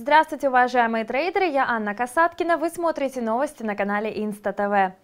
Здравствуйте, уважаемые трейдеры, я Анна Касаткина, вы смотрите новости на канале Инста ТВ.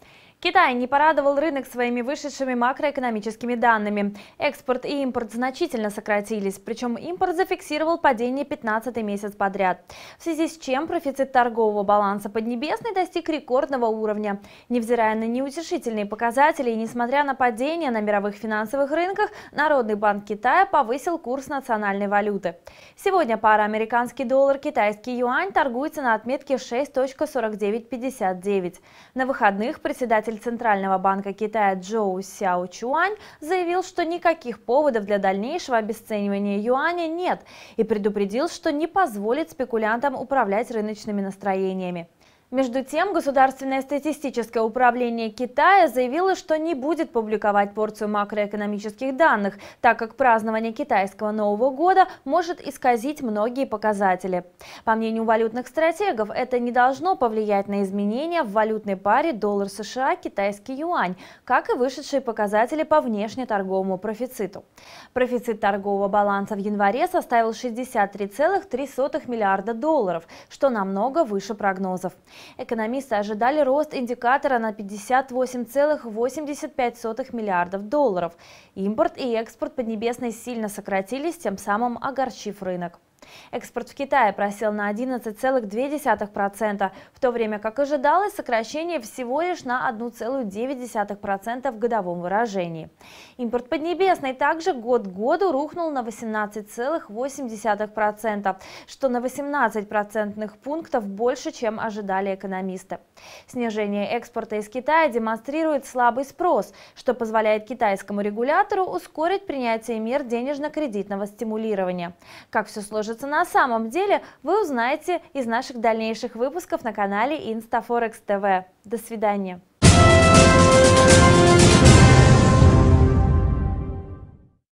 Китай не порадовал рынок своими вышедшими макроэкономическими данными. Экспорт и импорт значительно сократились, причем импорт зафиксировал падение 15 месяц подряд. В связи с чем профицит торгового баланса Поднебесной достиг рекордного уровня. Невзирая на неутешительные показатели и несмотря на падение на мировых финансовых рынках, Народный банк Китая повысил курс национальной валюты. Сегодня пара американский доллар, китайский юань торгуется на отметке 6.4959. На выходных председатель Председатель Центрального банка Китая Джоу Сяо Чуань заявил, что никаких поводов для дальнейшего обесценивания юаня нет и предупредил, что не позволит спекулянтам управлять рыночными настроениями. Между тем, Государственное статистическое управление Китая заявило, что не будет публиковать порцию макроэкономических данных, так как празднование китайского Нового года может исказить многие показатели. По мнению валютных стратегов, это не должно повлиять на изменения в валютной паре доллар США китайский юань, как и вышедшие показатели по внешнеторговому профициту. Профицит торгового баланса в январе составил 63,3 миллиарда долларов, что намного выше прогнозов. Экономисты ожидали рост индикатора на 58,85 миллиардов долларов. Импорт и экспорт Поднебесной сильно сократились, тем самым огорчив рынок. Экспорт в Китае просел на 11,2%, в то время как ожидалось сокращение всего лишь на 1,9% в годовом выражении. Импорт Поднебесной также год к году рухнул на 18,8%, что на 18 процентных пунктов больше, чем ожидали экономисты. Снижение экспорта из Китая демонстрирует слабый спрос, что позволяет китайскому регулятору ускорить принятие мер денежно-кредитного стимулирования. Как все сложится сложится на самом деле, вы узнаете из наших дальнейших выпусков на канале InstaForex TV. До свидания!